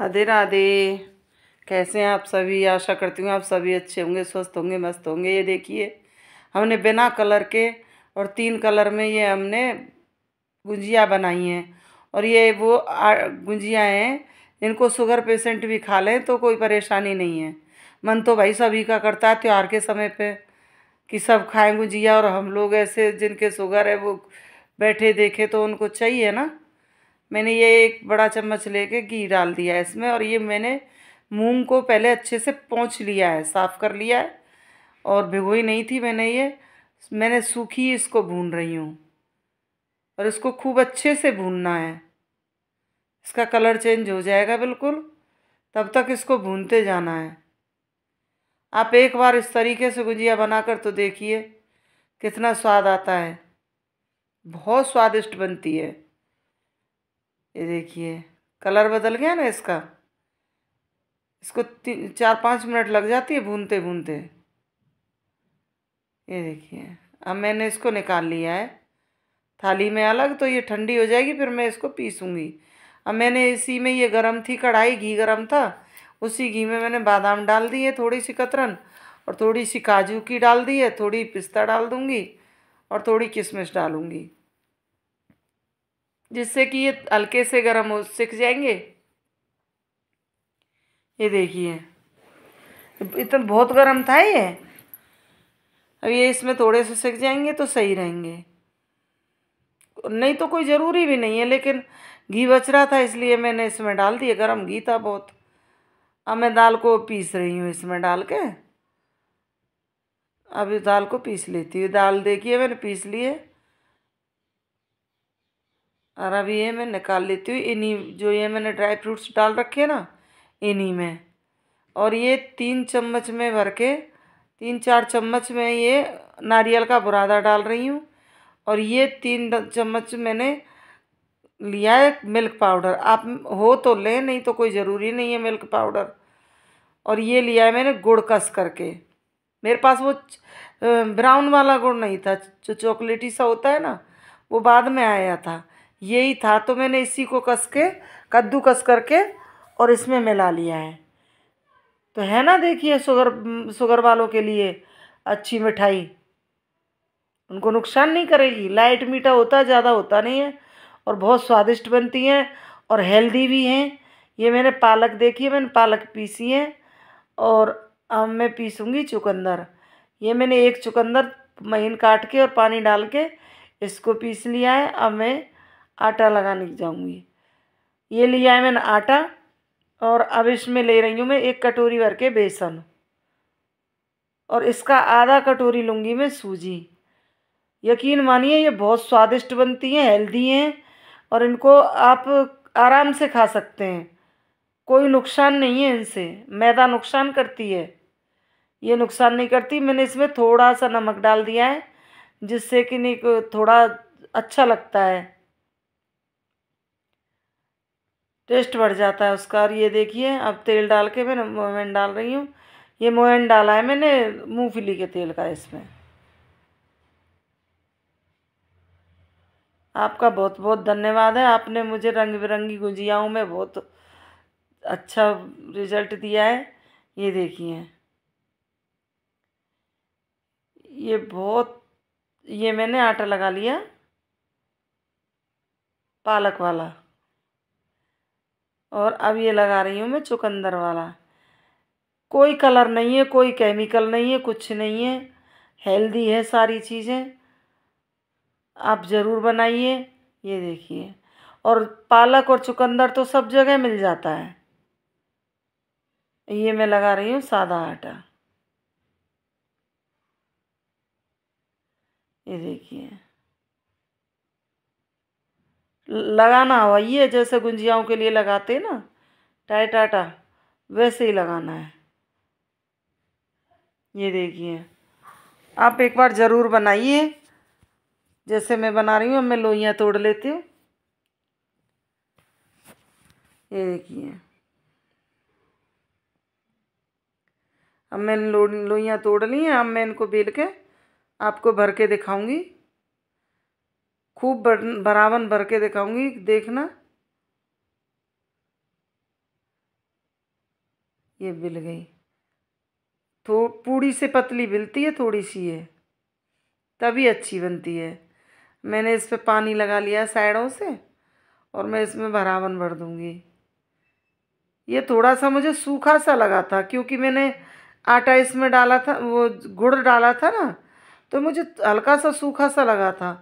राधे राधे कैसे हैं आप सभी आशा करती हूँ आप सभी अच्छे होंगे स्वस्थ होंगे मस्त होंगे ये देखिए हमने बिना कलर के और तीन कलर में ये हमने गुंजिया बनाई हैं और ये वो गुंजिया हैं इनको शुगर पेशेंट भी खा लें तो कोई परेशानी नहीं है मन तो भाई सभी का करता है त्यौहार के समय पे कि सब खाएँ गुंजिया और हम लोग ऐसे जिनके शुगर है वो बैठे देखे तो उनको चाहिए ना मैंने ये एक बड़ा चम्मच लेके घी डाल दिया है इसमें और ये मैंने मूंग को पहले अच्छे से पोंछ लिया है साफ़ कर लिया है और भिगोई नहीं थी मैंने ये मैंने सूखी इसको भून रही हूँ और इसको खूब अच्छे से भूनना है इसका कलर चेंज हो जाएगा बिल्कुल तब तक इसको भूनते जाना है आप एक बार इस तरीके से गुजिया बनाकर तो देखिए कितना स्वाद आता है बहुत स्वादिष्ट बनती है ये देखिए कलर बदल गया ना इसका इसको तीन चार पाँच मिनट लग जाती है भूनते भूनते ये देखिए अब मैंने इसको निकाल लिया है थाली में अलग तो ये ठंडी हो जाएगी फिर मैं इसको पीसूँगी अब मैंने इसी में ये गरम थी कढ़ाई घी गरम था उसी घी में मैंने बादाम डाल दिए थोड़ी सी कतरन और थोड़ी सी काजू की डाल दी है थोड़ी पिस्ता डाल दूँगी और थोड़ी किशमिश डालूँगी जिससे कि ये हल्के से गर्म हो सिक जाएंगे ये देखिए इतना बहुत गर्म था ये अब ये इसमें थोड़े से सिक जाएंगे तो सही रहेंगे नहीं तो कोई ज़रूरी भी नहीं है लेकिन घी बच रहा था इसलिए मैंने इसमें डाल दिया गर्म घी था बहुत अब मैं दाल को पीस रही हूँ इसमें डाल के अब इस दाल को पीस लेती हूँ दाल देखिए मैंने पीस लिए और अभी ये मैं निकाल लेती हूँ इन्हीं जो ये मैंने ड्राई फ्रूट्स डाल रखे ना इन्हीं में और ये तीन चम्मच में भर के तीन चार चम्मच में ये नारियल का बुरादा डाल रही हूँ और ये तीन चम्मच मैंने लिया है मिल्क पाउडर आप हो तो लें नहीं तो कोई ज़रूरी नहीं है मिल्क पाउडर और ये लिया है मैंने गुड़ कस करके मेरे पास वो ब्राउन वाला गुड़ नहीं था जो चॉकलेटी सा होता है ना वो बाद में आया था यही था तो मैंने इसी को कस के कद्दू कस करके और इसमें मिला लिया है तो है ना देखिए शुगर शुगर वालों के लिए अच्छी मिठाई उनको नुकसान नहीं करेगी लाइट मीठा होता ज़्यादा होता नहीं है और बहुत स्वादिष्ट बनती हैं और हेल्दी भी हैं ये मैंने पालक देखी है मैंने पालक पीसी है और अब मैं पीसूँगी चुकंदर ये मैंने एक चुकंदर महीन काट के और पानी डाल के इसको पीस लिया है अब मैं आटा लगाने जाऊँगी ये लिया है मैंने आटा और अब इसमें ले रही हूँ मैं एक कटोरी भर के बेसन और इसका आधा कटोरी लूँगी मैं सूजी यकीन मानिए ये बहुत स्वादिष्ट बनती हैं हेल्दी हैं और इनको आप आराम से खा सकते हैं कोई नुकसान नहीं है इनसे मैदा नुकसान करती है ये नुकसान नहीं करती मैंने इसमें थोड़ा सा नमक डाल दिया है जिससे कि नहीं थोड़ा अच्छा लगता है टेस्ट बढ़ जाता है उसका और ये देखिए अब तेल डाल के मैं मोहन डाल रही हूँ ये मोहन डाला है मैंने मूँगफली के तेल का इसमें आपका बहुत बहुत धन्यवाद है आपने मुझे रंग बिरंगी गुजियाओं में बहुत अच्छा रिजल्ट दिया है ये देखिए ये बहुत ये मैंने आटा लगा लिया पालक वाला और अब ये लगा रही हूँ मैं चुकंदर वाला कोई कलर नहीं है कोई केमिकल नहीं है कुछ नहीं है हेल्दी है सारी चीज़ें आप ज़रूर बनाइए ये देखिए और पालक और चुकंदर तो सब जगह मिल जाता है ये मैं लगा रही हूँ सादा आटा ये देखिए लगाना वही है जैसे गुंजियाओं के लिए लगाते हैं ना टाई टाटा वैसे ही लगाना है ये देखिए आप एक बार ज़रूर बनाइए जैसे मैं बना रही हूँ मैं लोहियाँ तोड़ लेती हूँ ये देखिए अब मैंने लोहियाँ तोड़ ली हैं अब मैं इनको बेल के आपको भर के दिखाऊंगी खूब बराबर भर के दिखाऊंगी देखना ये बिल गई तो पूड़ी से पतली बिलती है थोड़ी सी है तभी अच्छी बनती है मैंने इस पर पानी लगा लिया साइडों से और मैं इसमें भरावन भर दूँगी ये थोड़ा सा मुझे सूखा सा लगा था क्योंकि मैंने आटा इसमें डाला था वो गुड़ डाला था ना तो मुझे हल्का सा सूखा सा लगा था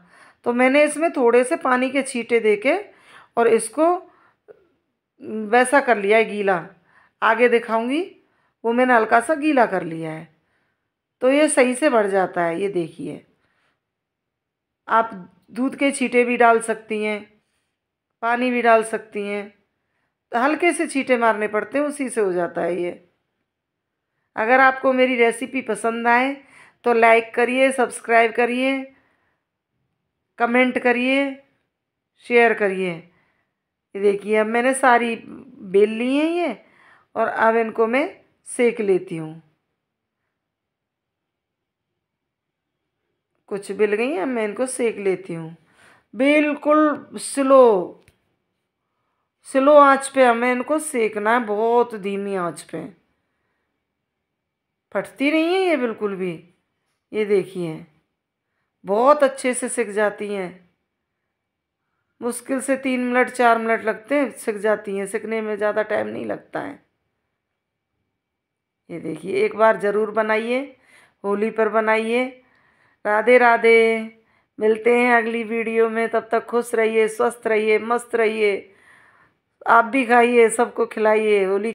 तो मैंने इसमें थोड़े से पानी के छींटे दे के और इसको वैसा कर लिया है गीला आगे दिखाऊंगी वो मैंने हल्का सा गीला कर लिया है तो ये सही से बढ़ जाता है ये देखिए आप दूध के छींटे भी डाल सकती हैं पानी भी डाल सकती हैं तो हल्के से छींटे मारने पड़ते हैं उसी से हो जाता है ये अगर आपको मेरी रेसिपी पसंद आए तो लाइक करिए सब्सक्राइब करिए कमेंट करिए शेयर करिए ये देखिए अब मैंने सारी बेल ली हैं ये और अब इनको मैं सेक लेती हूँ कुछ बिल गई हैं मैं इनको सेक लेती हूँ बिल्कुल स्लो स्लो आंच पे हमें इनको सेकना है बहुत धीमी आंच पे फटती नहीं है ये बिल्कुल भी ये देखिए बहुत अच्छे से सीख जाती हैं मुश्किल से तीन मिनट चार मिनट लगते हैं सीख जाती हैं सीखने में ज़्यादा टाइम नहीं लगता है ये देखिए एक बार ज़रूर बनाइए होली पर बनाइए राधे राधे मिलते हैं अगली वीडियो में तब तक खुश रहिए स्वस्थ रहिए मस्त रहिए आप भी खाइए सबको खिलाइए होली